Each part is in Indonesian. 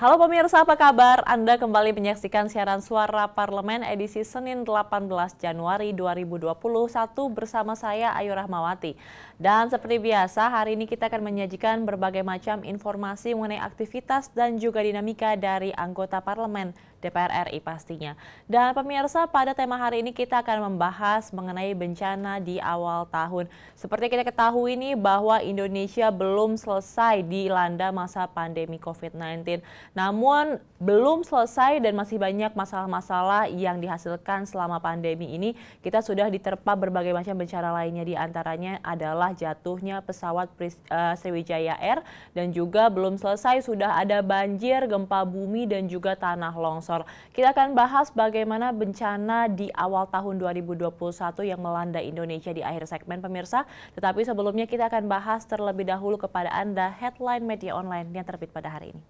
Halo pemirsa, apa kabar? Anda kembali menyaksikan siaran suara parlemen edisi Senin 18 Januari 2021 bersama saya Ayu Rahmawati. Dan seperti biasa, hari ini kita akan menyajikan berbagai macam informasi mengenai aktivitas dan juga dinamika dari anggota parlemen DPR RI pastinya. Dan pemirsa pada tema hari ini kita akan membahas mengenai bencana di awal tahun. Seperti kita ketahui ini bahwa Indonesia belum selesai dilanda masa pandemi COVID-19. Namun belum selesai dan masih banyak masalah-masalah yang dihasilkan selama pandemi ini. Kita sudah diterpa berbagai macam bencana lainnya di antaranya adalah jatuhnya pesawat eh, Sriwijaya Air dan juga belum selesai sudah ada banjir, gempa bumi dan juga tanah longsor. Profesor. Kita akan bahas bagaimana bencana di awal tahun 2021 yang melanda Indonesia di akhir segmen pemirsa. Tetapi sebelumnya kita akan bahas terlebih dahulu kepada Anda headline media online yang terbit pada hari ini.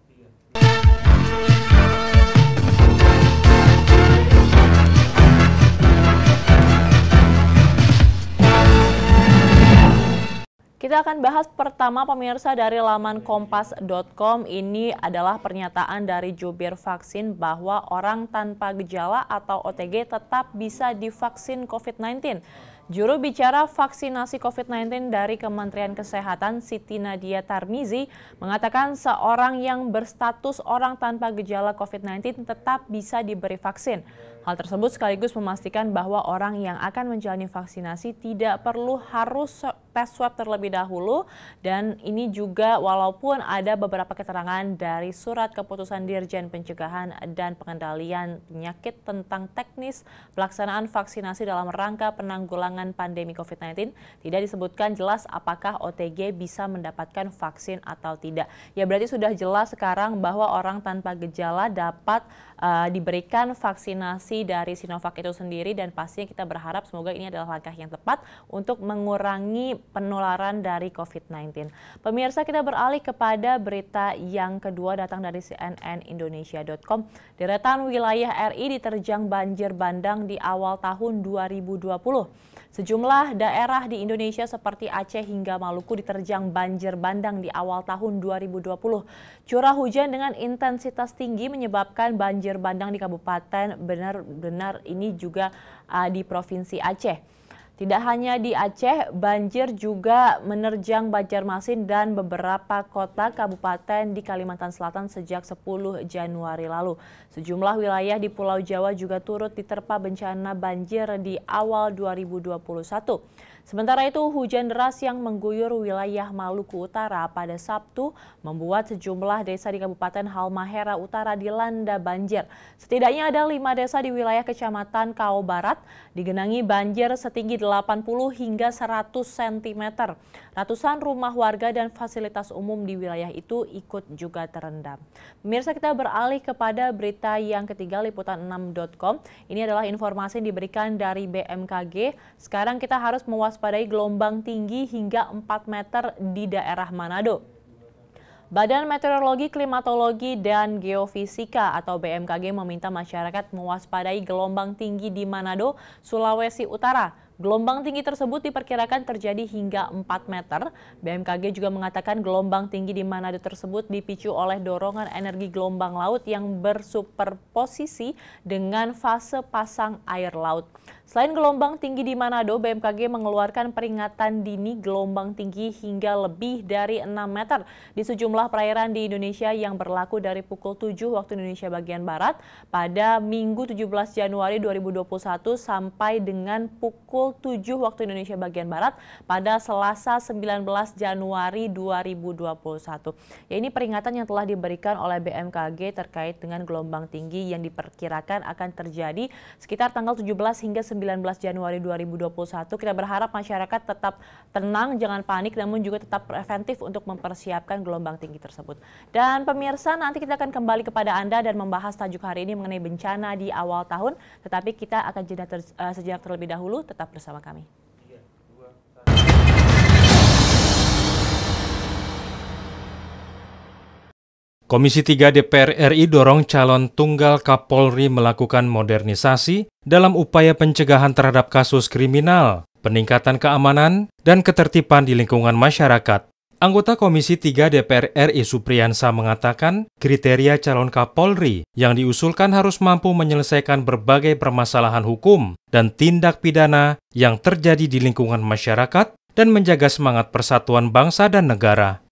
Kita akan bahas pertama pemirsa dari laman kompas.com ini adalah pernyataan dari jubir vaksin bahwa orang tanpa gejala atau OTG tetap bisa divaksin COVID-19. Juru bicara vaksinasi COVID-19 dari Kementerian Kesehatan Siti Nadia Tarmizi mengatakan seorang yang berstatus orang tanpa gejala COVID-19 tetap bisa diberi vaksin. Hal tersebut sekaligus memastikan bahwa orang yang akan menjalani vaksinasi tidak perlu harus tes swab terlebih dahulu dan ini juga walaupun ada beberapa keterangan dari surat keputusan Dirjen Pencegahan dan Pengendalian Penyakit tentang teknis pelaksanaan vaksinasi dalam rangka penanggulangan pandemi COVID-19 tidak disebutkan jelas apakah OTG bisa mendapatkan vaksin atau tidak. Ya berarti sudah jelas sekarang bahwa orang tanpa gejala dapat uh, diberikan vaksinasi dari Sinovac itu sendiri dan pastinya kita berharap semoga ini adalah langkah yang tepat untuk mengurangi penularan dari COVID-19. Pemirsa kita beralih kepada berita yang kedua datang dari cnnindonesia.com. Deretan wilayah RI diterjang banjir bandang di awal tahun 2020. Sejumlah daerah di Indonesia seperti Aceh hingga Maluku diterjang banjir bandang di awal tahun 2020. Curah hujan dengan intensitas tinggi menyebabkan banjir banjir bandang di kabupaten benar-benar ini juga uh, di Provinsi Aceh. Tidak hanya di Aceh, banjir juga menerjang Banjarmasin dan beberapa kota kabupaten di Kalimantan Selatan sejak 10 Januari lalu. Sejumlah wilayah di Pulau Jawa juga turut diterpa bencana banjir di awal 2021. Sementara itu, hujan deras yang mengguyur wilayah Maluku Utara pada Sabtu membuat sejumlah desa di Kabupaten Halmahera Utara dilanda banjir. Setidaknya ada lima desa di wilayah Kecamatan Kao Barat digenangi banjir setinggi 80 hingga 100 cm. Ratusan rumah warga dan fasilitas umum di wilayah itu ikut juga terendam. Pemirsa kita beralih kepada berita yang ketiga liputan6.com. Ini adalah informasi yang diberikan dari BMKG. Sekarang kita harus mewaspadai mewaspadai gelombang tinggi hingga 4 meter di daerah Manado. Badan Meteorologi, Klimatologi, dan Geofisika atau BMKG meminta masyarakat mewaspadai gelombang tinggi di Manado, Sulawesi Utara. Gelombang tinggi tersebut diperkirakan terjadi hingga 4 meter. BMKG juga mengatakan gelombang tinggi di Manado tersebut dipicu oleh dorongan energi gelombang laut yang bersuperposisi dengan fase pasang air laut. Selain gelombang tinggi di Manado, BMKG mengeluarkan peringatan dini gelombang tinggi hingga lebih dari 6 meter di sejumlah perairan di Indonesia yang berlaku dari pukul 7 waktu Indonesia bagian Barat pada Minggu 17 Januari 2021 sampai dengan pukul 7 waktu Indonesia bagian Barat pada Selasa 19 Januari 2021. Ya, ini peringatan yang telah diberikan oleh BMKG terkait dengan gelombang tinggi yang diperkirakan akan terjadi sekitar tanggal 17 hingga 19 19 Januari 2021. Kita berharap masyarakat tetap tenang, jangan panik, namun juga tetap preventif untuk mempersiapkan gelombang tinggi tersebut. Dan pemirsa, nanti kita akan kembali kepada Anda dan membahas tajuk hari ini mengenai bencana di awal tahun. Tetapi kita akan jeda ter, uh, sejenak terlebih dahulu, tetap bersama kami. Komisi 3 DPR RI dorong calon tunggal Kapolri melakukan modernisasi dalam upaya pencegahan terhadap kasus kriminal, peningkatan keamanan, dan ketertiban di lingkungan masyarakat. Anggota Komisi 3 DPR RI Supriyansa mengatakan kriteria calon Kapolri yang diusulkan harus mampu menyelesaikan berbagai permasalahan hukum dan tindak pidana yang terjadi di lingkungan masyarakat dan menjaga semangat persatuan bangsa dan negara.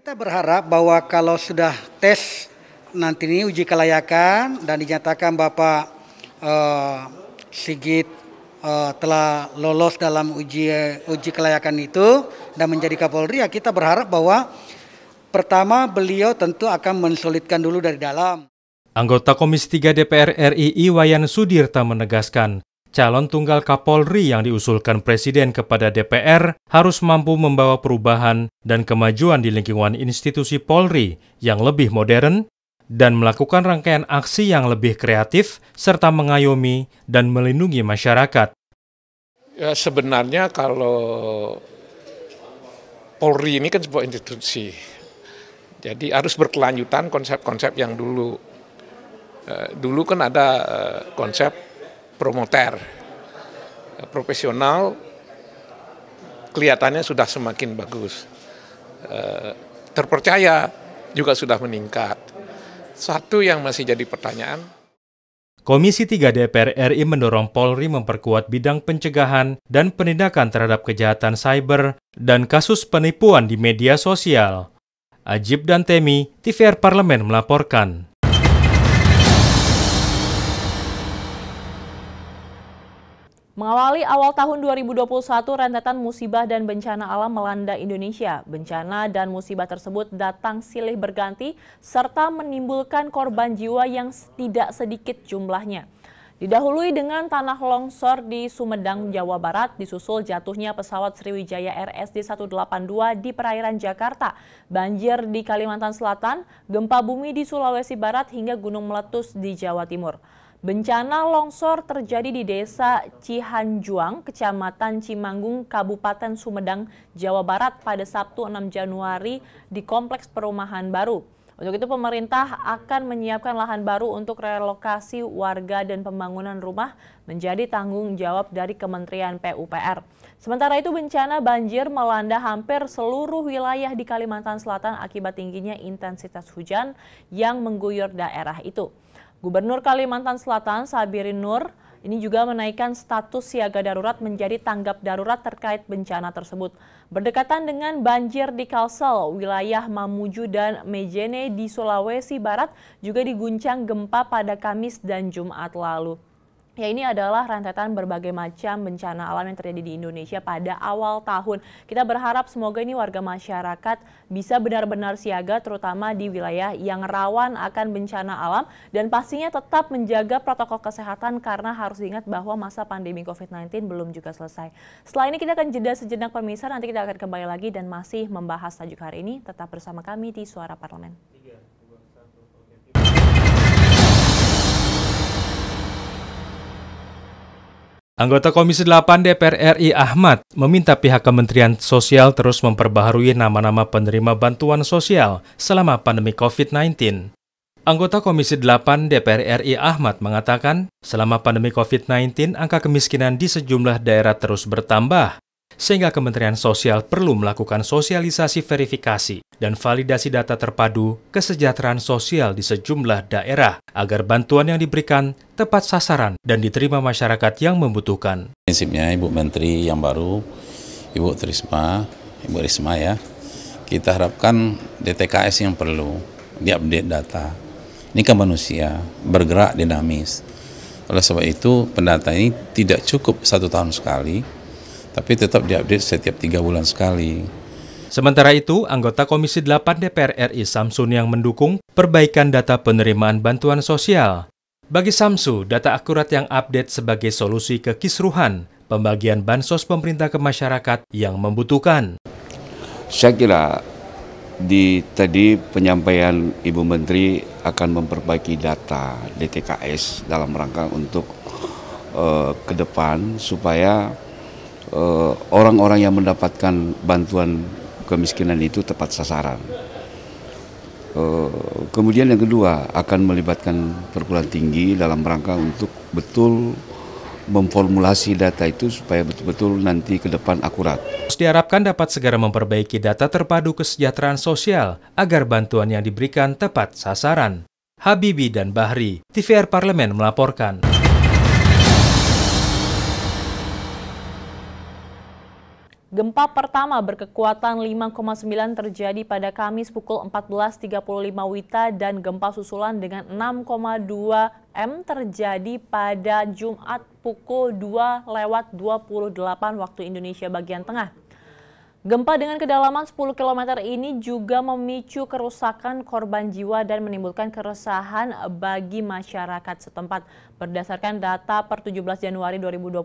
Kita berharap bahwa kalau sudah tes nanti ini uji kelayakan dan dinyatakan Bapak eh, Sigit uh, telah lolos dalam uji uji kelayakan itu dan menjadi Kapolri ya kita berharap bahwa pertama beliau tentu akan mensulitkan dulu dari dalam. Anggota Komisi 3 DPR RI Iwayan Sudirta menegaskan, Calon tunggal Kapolri yang diusulkan Presiden kepada DPR harus mampu membawa perubahan dan kemajuan di lingkungan institusi Polri yang lebih modern dan melakukan rangkaian aksi yang lebih kreatif serta mengayomi dan melindungi masyarakat. Ya, sebenarnya kalau Polri ini kan sebuah institusi, jadi harus berkelanjutan konsep-konsep yang dulu. Eh, dulu kan ada eh, konsep promoter eh, profesional kelihatannya sudah semakin bagus. Eh, terpercaya juga sudah meningkat. Satu yang masih jadi pertanyaan. Komisi 3 DPR RI mendorong Polri memperkuat bidang pencegahan dan penindakan terhadap kejahatan cyber dan kasus penipuan di media sosial. Ajib dan Temi, TVR Parlemen melaporkan. Mengawali awal tahun 2021, rentetan musibah dan bencana alam melanda Indonesia. Bencana dan musibah tersebut datang silih berganti serta menimbulkan korban jiwa yang tidak sedikit jumlahnya. Didahului dengan tanah longsor di Sumedang, Jawa Barat, disusul jatuhnya pesawat Sriwijaya RSD-182 di perairan Jakarta, banjir di Kalimantan Selatan, gempa bumi di Sulawesi Barat hingga gunung meletus di Jawa Timur. Bencana longsor terjadi di desa Cihanjuang, kecamatan Cimanggung, Kabupaten Sumedang, Jawa Barat pada Sabtu 6 Januari di Kompleks Perumahan Baru. Untuk itu pemerintah akan menyiapkan lahan baru untuk relokasi warga dan pembangunan rumah menjadi tanggung jawab dari Kementerian PUPR. Sementara itu bencana banjir melanda hampir seluruh wilayah di Kalimantan Selatan akibat tingginya intensitas hujan yang mengguyur daerah itu. Gubernur Kalimantan Selatan Sabirin Nur ini juga menaikkan status siaga darurat menjadi tanggap darurat terkait bencana tersebut. Berdekatan dengan banjir di Kalsel, wilayah Mamuju dan Mejene di Sulawesi Barat juga diguncang gempa pada Kamis dan Jumat lalu. Ya ini adalah rentetan berbagai macam bencana alam yang terjadi di Indonesia pada awal tahun. Kita berharap semoga ini warga masyarakat bisa benar-benar siaga terutama di wilayah yang rawan akan bencana alam dan pastinya tetap menjaga protokol kesehatan karena harus diingat bahwa masa pandemi COVID-19 belum juga selesai. Setelah ini kita akan jeda sejenak pemirsa, nanti kita akan kembali lagi dan masih membahas tajuk hari ini. Tetap bersama kami di Suara Parlemen. Anggota Komisi 8 DPR RI Ahmad meminta pihak Kementerian Sosial terus memperbaharui nama-nama penerima bantuan sosial selama pandemi COVID-19. Anggota Komisi 8 DPR RI Ahmad mengatakan, selama pandemi COVID-19, angka kemiskinan di sejumlah daerah terus bertambah sehingga Kementerian Sosial perlu melakukan sosialisasi verifikasi dan validasi data terpadu kesejahteraan sosial di sejumlah daerah agar bantuan yang diberikan tepat sasaran dan diterima masyarakat yang membutuhkan. Prinsipnya Ibu Menteri yang baru, Ibu Trisma, Ibu Risma ya, kita harapkan DTKS yang perlu diupdate data. Ini kan manusia, bergerak dinamis. Oleh sebab itu, pendata ini tidak cukup satu tahun sekali, tapi tetap diupdate setiap tiga bulan sekali. Sementara itu, anggota Komisi 8 DPR RI Samsun yang mendukung perbaikan data penerimaan bantuan sosial. Bagi Samsu, data akurat yang update sebagai solusi kekisruhan pembagian bansos pemerintah ke masyarakat yang membutuhkan. Saya kira di tadi penyampaian Ibu Menteri akan memperbaiki data DTKS dalam rangka untuk uh, ke depan supaya Eh, orang-orang yang mendapatkan bantuan kemiskinan itu tepat sasaran. Eh, kemudian yang kedua akan melibatkan perguruan tinggi dalam rangka untuk betul memformulasi data itu supaya betul-betul nanti ke depan akurat. Diharapkan dapat segera memperbaiki data terpadu kesejahteraan sosial agar bantuan yang diberikan tepat sasaran. Habibi dan Bahri, TVR Parlemen melaporkan. Gempa pertama berkekuatan 5,9 terjadi pada Kamis pukul 14.35 WITA dan gempa susulan dengan 6,2 M terjadi pada Jumat pukul 2 lewat 28 waktu Indonesia bagian tengah. Gempa dengan kedalaman 10 km ini juga memicu kerusakan korban jiwa dan menimbulkan keresahan bagi masyarakat setempat. Berdasarkan data per 17 Januari 2021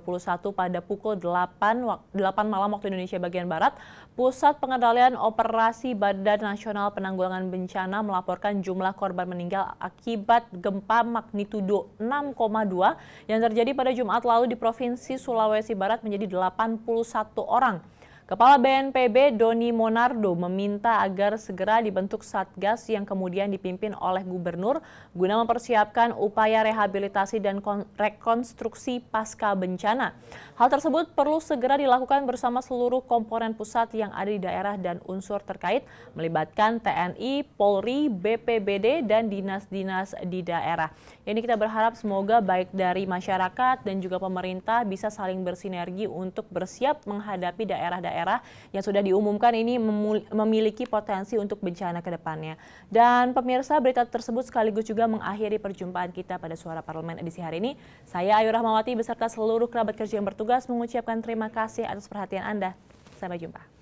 pada pukul 8, 8 malam waktu Indonesia bagian Barat, Pusat Pengendalian Operasi Badan Nasional Penanggulangan Bencana melaporkan jumlah korban meninggal akibat gempa magnitudo 6,2 yang terjadi pada Jumat lalu di Provinsi Sulawesi Barat menjadi 81 orang. Kepala BNPB Doni Monardo meminta agar segera dibentuk Satgas yang kemudian dipimpin oleh gubernur guna mempersiapkan upaya rehabilitasi dan rekonstruksi pasca bencana. Hal tersebut perlu segera dilakukan bersama seluruh komponen pusat yang ada di daerah dan unsur terkait melibatkan TNI, Polri, BPBD, dan dinas-dinas di daerah. Ya, ini kita berharap semoga baik dari masyarakat dan juga pemerintah bisa saling bersinergi untuk bersiap menghadapi daerah-daerah daerah yang sudah diumumkan ini memiliki potensi untuk bencana ke depannya. Dan pemirsa berita tersebut sekaligus juga mengakhiri perjumpaan kita pada suara parlemen edisi hari ini. Saya Ayu Rahmawati beserta seluruh kerabat kerja yang bertugas mengucapkan terima kasih atas perhatian Anda. Sampai jumpa.